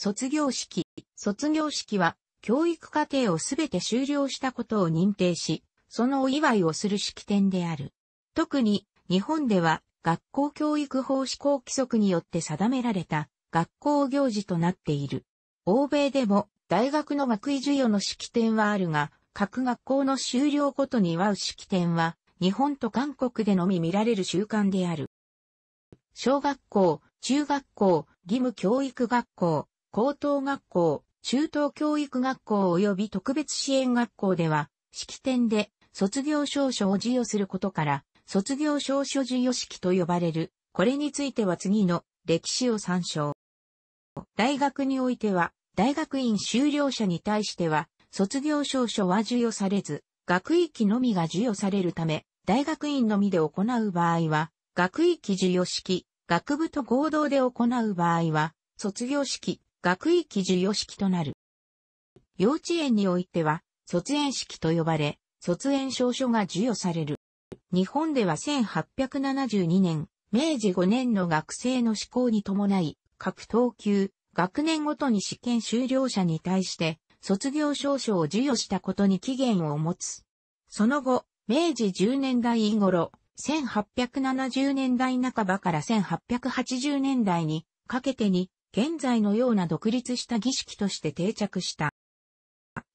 卒業式。卒業式は、教育課程をすべて終了したことを認定し、そのお祝いをする式典である。特に、日本では、学校教育法施行規則によって定められた、学校行事となっている。欧米でも、大学の学位授与の式典はあるが、各学校の修了ごとに祝う式典は、日本と韓国でのみ見られる習慣である。小学校、中学校、義務教育学校、高等学校、中等教育学校及び特別支援学校では、式典で卒業証書を授与することから、卒業証書授与式と呼ばれる。これについては次の歴史を参照。大学においては、大学院修了者に対しては、卒業証書は授与されず、学域のみが授与されるため、大学院のみで行う場合は、学域授与式、学部と合同で行う場合は、卒業式、学域授与式となる。幼稚園においては、卒園式と呼ばれ、卒園証書が授与される。日本では1872年、明治5年の学生の施行に伴い、各等級、学年ごとに試験修了者に対して、卒業証書を授与したことに期限を持つ。その後、明治10年代頃、1870年代半ばから1880年代にかけてに現在のような独立した儀式として定着した。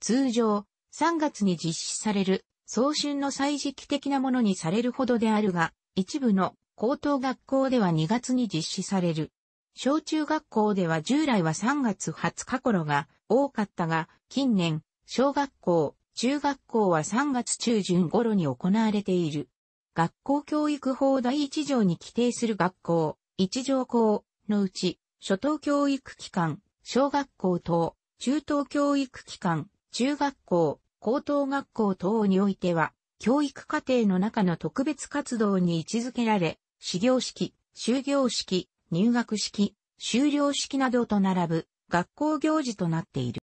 通常、3月に実施される、早春の祭時期的なものにされるほどであるが、一部の高等学校では2月に実施される。小中学校では従来は3月20日頃が多かったが、近年、小学校、中学校は3月中旬頃に行われている。学校教育法第1条に規定する学校、1条校のうち、初等教育機関、小学校等、中等教育機関、中学校、高等学校等においては、教育課程の中の特別活動に位置づけられ、始業式、終業式、入学式、修了式などと並ぶ学校行事となっている。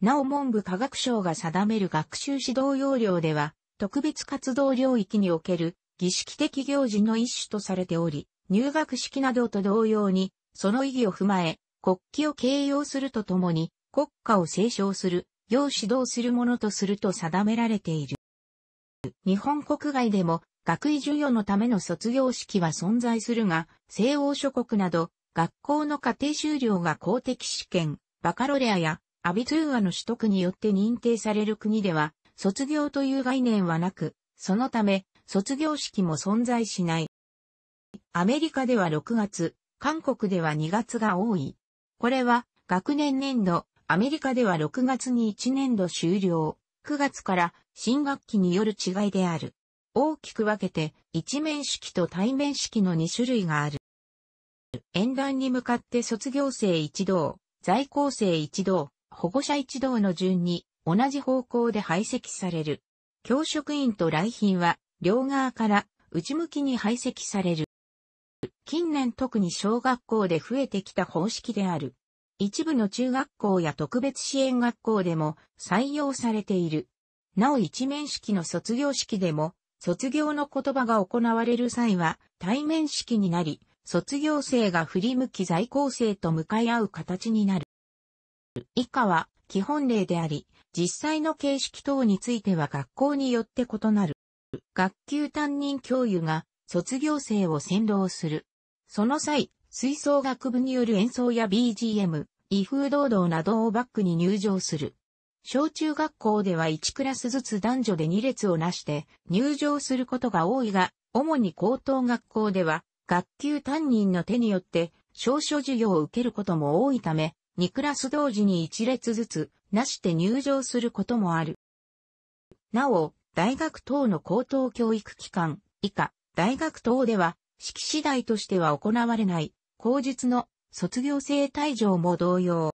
なお文部科学省が定める学習指導要領では、特別活動領域における儀式的行事の一種とされており、入学式などと同様に、その意義を踏まえ、国旗を形容するとともに、国家を斉唱する、要指導するものとすると定められている。日本国外でも、学位授与のための卒業式は存在するが、西欧諸国など、学校の家庭修了が公的試験、バカロレアやアビトゥーアの取得によって認定される国では、卒業という概念はなく、そのため、卒業式も存在しない。アメリカでは6月、韓国では2月が多い。これは学年年度、アメリカでは6月に1年度終了、9月から新学期による違いである。大きく分けて一面式と対面式の2種類がある。演壇に向かって卒業生一同、在校生一同、保護者一同の順に同じ方向で排斥される。教職員と来賓は両側から内向きに排斥される。近年特に小学校で増えてきた方式である。一部の中学校や特別支援学校でも採用されている。なお一面式の卒業式でも、卒業の言葉が行われる際は対面式になり、卒業生が振り向き在校生と向かい合う形になる。以下は基本例であり、実際の形式等については学校によって異なる。学級担任教諭が卒業生を先導する。その際、吹奏楽部による演奏や BGM、威風堂々などをバックに入場する。小中学校では1クラスずつ男女で2列をなして入場することが多いが、主に高等学校では学級担任の手によって少々授業を受けることも多いため、2クラス同時に1列ずつなして入場することもある。なお、大学等の高等教育機関以下、大学等では式次第としては行われない、口述の卒業生退場も同様。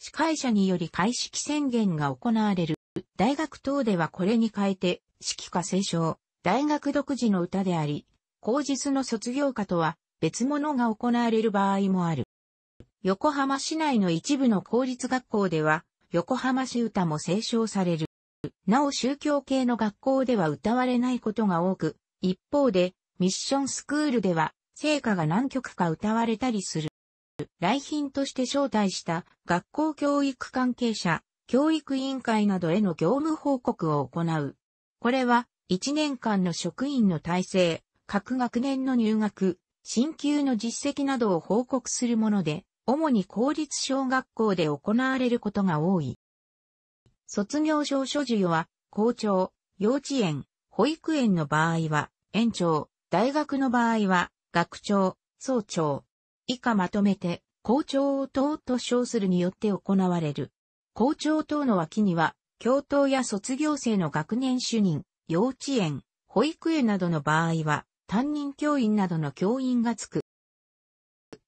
司会者により開式宣言が行われる。大学等ではこれに変えて、式歌聖唱、大学独自の歌であり、口述の卒業歌とは別物が行われる場合もある。横浜市内の一部の公立学校では、横浜市歌も聖唱される。なお宗教系の学校では歌われないことが多く、一方で、ミッションスクールでは、聖歌が何曲か歌われたりする。来賓として招待した学校教育関係者、教育委員会などへの業務報告を行う。これは、1年間の職員の体制、各学年の入学、進級の実績などを報告するもので、主に公立小学校で行われることが多い。卒業証書授与は、校長、幼稚園、保育園の場合は、園長、大学の場合は、学長、総長、以下まとめて、校長を等と称するによって行われる。校長等の脇には、教頭や卒業生の学年主任、幼稚園、保育園などの場合は、担任教員などの教員がつく。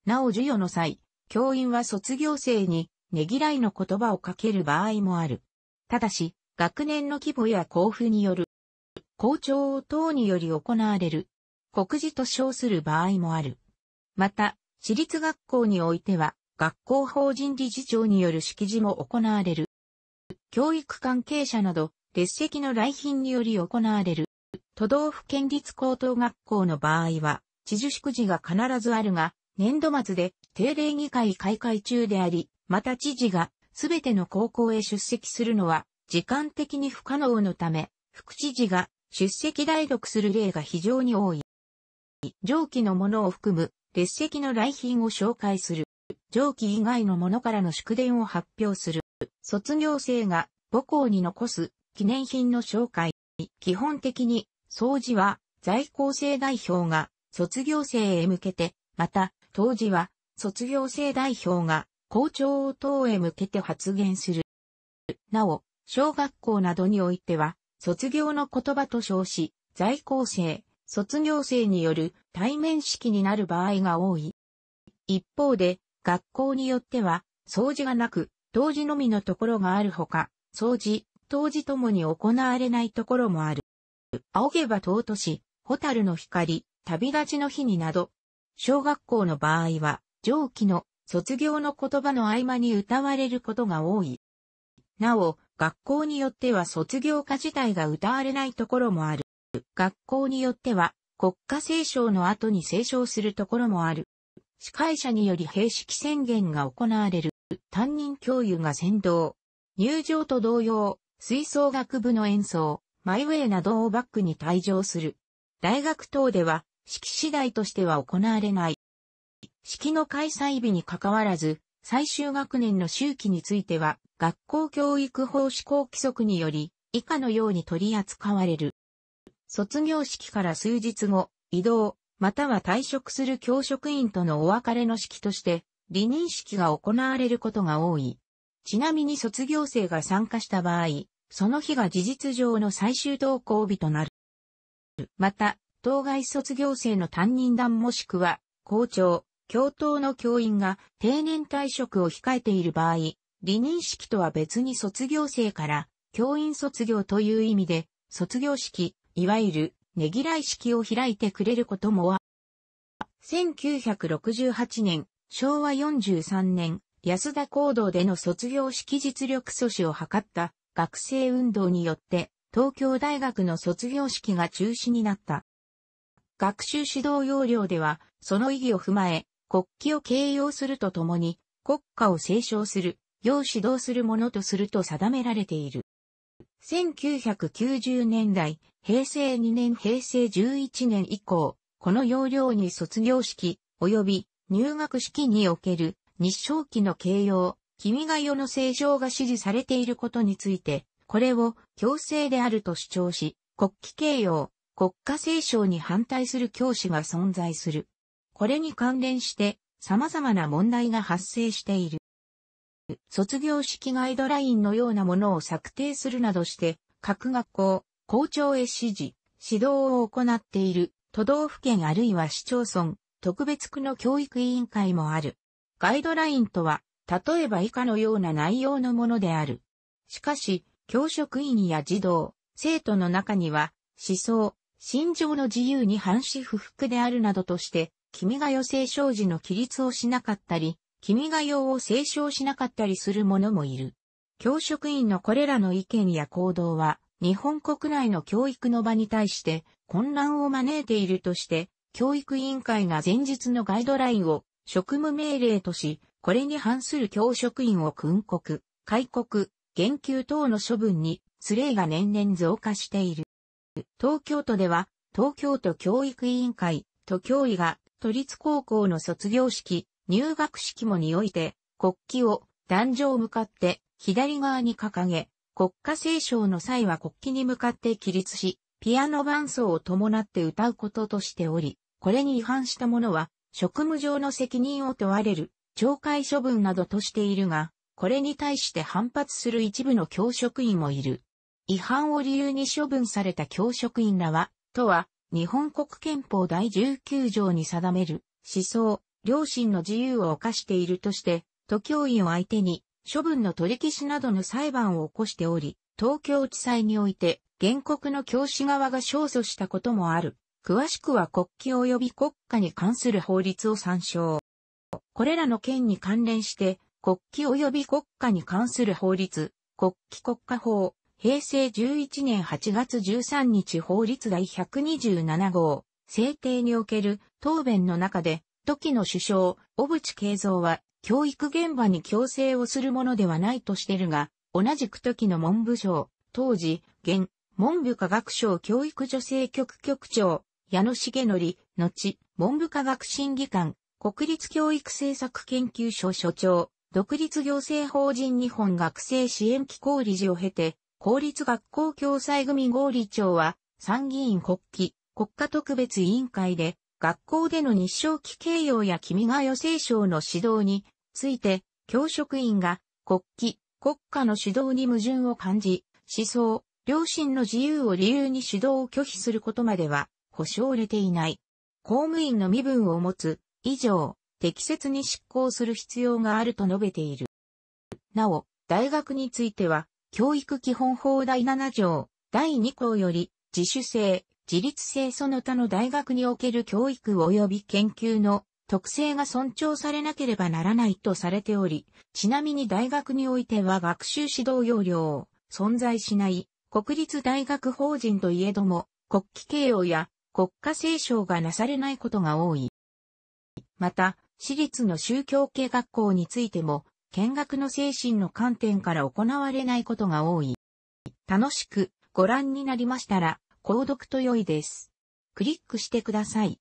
なお授与の際、教員は卒業生にねぎらいの言葉をかける場合もある。ただし、学年の規模や交付による、校長等により行われる国事と称する場合もある。また、私立学校においては、学校法人理事長による式辞も行われる。教育関係者など、列席の来賓により行われる。都道府県立高等学校の場合は、知事祝辞が必ずあるが、年度末で定例議会開会中であり、また知事がすべての高校へ出席するのは時間的に不可能のため、副知事が出席代読する例が非常に多い。上記のものを含む列席の来賓を紹介する。上記以外のものからの祝電を発表する。卒業生が母校に残す記念品の紹介。基本的に、掃除は在校生代表が卒業生へ向けて、また、当時は卒業生代表が校長を等へ向けて発言する。なお、小学校などにおいては、卒業の言葉と称し、在校生、卒業生による対面式になる場合が多い。一方で、学校によっては、掃除がなく、当時のみのところがあるほか、掃除、当時ともに行われないところもある。仰げば尊し、蛍の光、旅立ちの日になど、小学校の場合は、上記の卒業の言葉の合間に歌われることが多い。なお、学校によっては卒業歌自体が歌われないところもある。学校によっては、国家斉唱の後に斉唱するところもある。司会者により閉式宣言が行われる。担任教諭が先導。入場と同様、吹奏楽部の演奏、マイウェイなどをバックに退場する。大学等では、式次第としては行われない。式の開催日に関わらず、最終学年の周期については、学校教育法施行規則により、以下のように取り扱われる。卒業式から数日後、移動、または退職する教職員とのお別れの式として、離任式が行われることが多い。ちなみに卒業生が参加した場合、その日が事実上の最終登校日となる。また、当該卒業生の担任団もしくは、校長、教頭の教員が定年退職を控えている場合、離任式とは別に卒業生から、教員卒業という意味で、卒業式、いわゆる、ねぎらい式を開いてくれることもは、1968年、昭和43年、安田講堂での卒業式実力阻止を図った学生運動によって、東京大学の卒業式が中止になった。学習指導要領では、その意義を踏まえ、国旗を掲揚するとともに、国家を斉唱する、要指導するものとすると定められている。1990年代、平成2年平成11年以降、この要領に卒業式、及び入学式における日照期の形容、君が世の正常が支持されていることについて、これを強制であると主張し、国旗形容、国家聖章に反対する教師が存在する。これに関連して様々な問題が発生している。卒業式ガイドラインのようなものを策定するなどして、各学校、校長へ指示、指導を行っている都道府県あるいは市町村、特別区の教育委員会もある。ガイドラインとは、例えば以下のような内容のものである。しかし、教職員や児童、生徒の中には、思想、心情の自由に反し不服であるなどとして、君が代聖生児の規律をしなかったり、君が代を聖唱しなかったりする者もいる。教職員のこれらの意見や行動は、日本国内の教育の場に対して混乱を招いているとして、教育委員会が前日のガイドラインを職務命令とし、これに反する教職員を訓告、戒告、減給等の処分に、スレが年々増加している。東京都では、東京都教育委員会、都教委が、都立高校の卒業式、入学式もにおいて、国旗を壇上向かって左側に掲げ、国家斉唱の際は国旗に向かって起立し、ピアノ伴奏を伴って歌うこととしており、これに違反した者は、職務上の責任を問われる、懲戒処分などとしているが、これに対して反発する一部の教職員もいる。違反を理由に処分された教職員らは、とは、日本国憲法第19条に定める、思想、良心の自由を犯しているとして、都教員を相手に、処分の取り消しなどの裁判を起こしており、東京地裁において、原告の教師側が勝訴したこともある。詳しくは国旗及び国家に関する法律を参照。これらの件に関連して、国旗及び国家に関する法律、国旗国家法、平成11年8月13日法律第127号、制定における答弁の中で、時の首相、小渕恵三は、教育現場に強制をするものではないとしてるが、同じく時の文部省、当時、現、文部科学省教育女性局局長、矢野重則、後、文部科学審議官、国立教育政策研究所所長、独立行政法人日本学生支援機構理事を経て、公立学校共済組合理長は、参議院国旗、国家特別委員会で、学校での日照期形容や君が代聖書の指導について、教職員が国旗、国家の指導に矛盾を感じ、思想、良心の自由を理由に指導を拒否することまでは保証れていない。公務員の身分を持つ以上、適切に執行する必要があると述べている。なお、大学については、教育基本法第7条、第2項より、自主性、自立性その他の大学における教育及び研究の特性が尊重されなければならないとされており、ちなみに大学においては学習指導要領を存在しない国立大学法人といえども、国旗形容や国家斉唱がなされないことが多い。また、私立の宗教系学校についても、見学の精神の観点から行われないことが多い。楽しくご覧になりましたら、購読と良いです。クリックしてください。